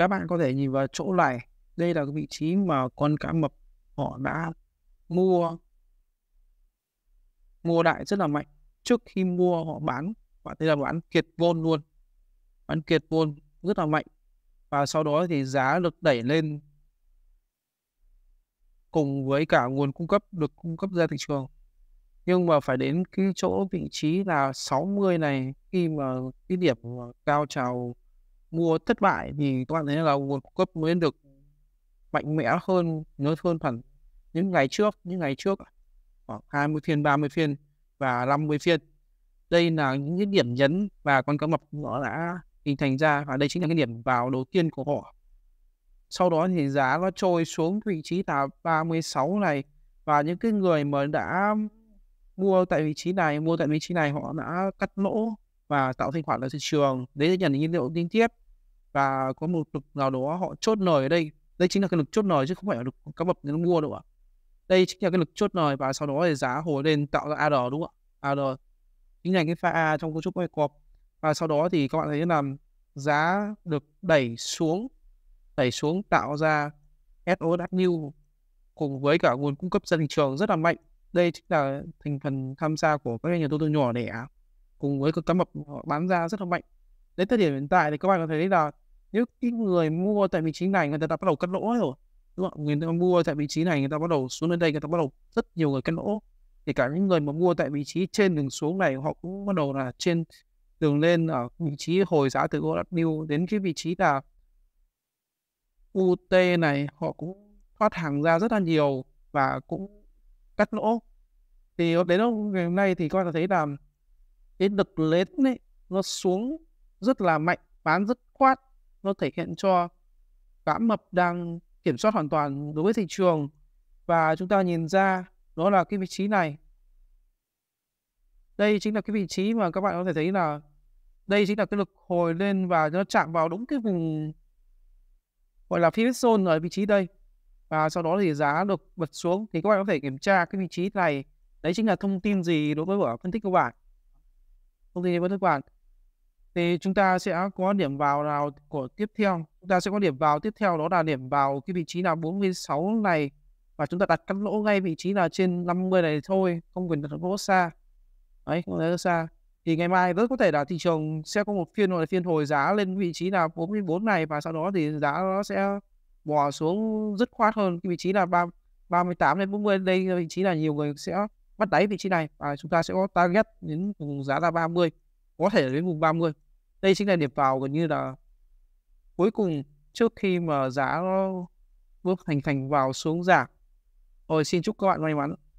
các bạn có thể nhìn vào chỗ này đây là cái vị trí mà con cá mập họ đã mua mua đại rất là mạnh trước khi mua họ bán và đây là bán kiệt vôn luôn bán kiệt vôn rất là mạnh và sau đó thì giá được đẩy lên cùng với cả nguồn cung cấp được cung cấp ra thị trường nhưng mà phải đến cái chỗ vị trí là 60 này khi mà cái điểm cao trào mua thất bại thì các bạn thấy là nguồn cung cấp mới được mạnh mẽ hơn lớn hơn hẳn những ngày trước những ngày trước khoảng 20 phiên 30 phiên và 50 phiên đây là những cái điểm nhấn và con cá mập nó đã hình thành ra và đây chính là cái điểm vào đầu tiên của họ sau đó thì giá nó trôi xuống vị trí là 36 này và những cái người mà đã mua tại vị trí này mua tại vị trí này họ đã cắt lỗ và tạo thanh khoản ở thị trường đấy là nhận nhiên liệu liên tiếp và có một lực nào đó họ chốt lời ở đây đây chính là cái lực chốt lời chứ không phải là lực các bậc nó mua ạ đây chính là cái lực chốt lời và sau đó thì giá hồi lên tạo ra AR đúng không ạ AR chính là cái pha A trong cấu trúc quay cọp và sau đó thì các bạn thấy là giá được đẩy xuống đẩy xuống tạo ra SOW cùng với cả nguồn cung cấp ra thị trường rất là mạnh đây chính là thành phần tham gia của các nhà đầu tư nhỏ lẻ cùng với cá mập họ bán ra rất là mạnh đến thời điểm hiện tại thì các bạn có thấy là những người mua tại vị trí này người ta đã bắt đầu cắt lỗ rồi đúng không? người ta mua tại vị trí này người ta bắt đầu xuống lên đây người ta bắt đầu rất nhiều người cắt lỗ thì cả những người mà mua tại vị trí trên đường xuống này họ cũng bắt đầu là trên đường lên ở vị trí hồi giá từ OW đến cái vị trí là UT này họ cũng thoát hàng ra rất là nhiều và cũng cắt lỗ thì đến hôm nay thì các bạn thấy là cái lực lến ấy nó xuống rất là mạnh bán rất khoát nó thể hiện cho cá mập đang kiểm soát hoàn toàn đối với thị trường và chúng ta nhìn ra đó là cái vị trí này đây chính là cái vị trí mà các bạn có thể thấy là đây chính là cái lực hồi lên và nó chạm vào đúng cái vùng gọi là pivot zone ở vị trí đây và sau đó thì giá được bật xuống thì các bạn có thể kiểm tra cái vị trí này đấy chính là thông tin gì đối với buổi phân tích của bạn công ty với các bạn thì chúng ta sẽ có điểm vào nào của tiếp theo chúng ta sẽ có điểm vào tiếp theo đó là điểm vào cái vị trí là 46 này và chúng ta đặt cắt lỗ ngay vị trí là trên 50 này thôi không cần đặt lỗ xa đấy không lỗ xa thì ngày mai rất có thể là thị trường sẽ có một phiên gọi là phiên hồi giá lên vị trí là 44 này và sau đó thì giá nó sẽ bò xuống dứt khoát hơn cái vị trí là 3, 38 đến 40 đây vị trí là nhiều người sẽ bắt đáy vị trí này và chúng ta sẽ có target đến vùng giá là 30 có thể đến vùng 30 đây chính là điểm vào gần như là cuối cùng trước khi mà giá nó bước hành thành vào xuống giảm rồi xin chúc các bạn may mắn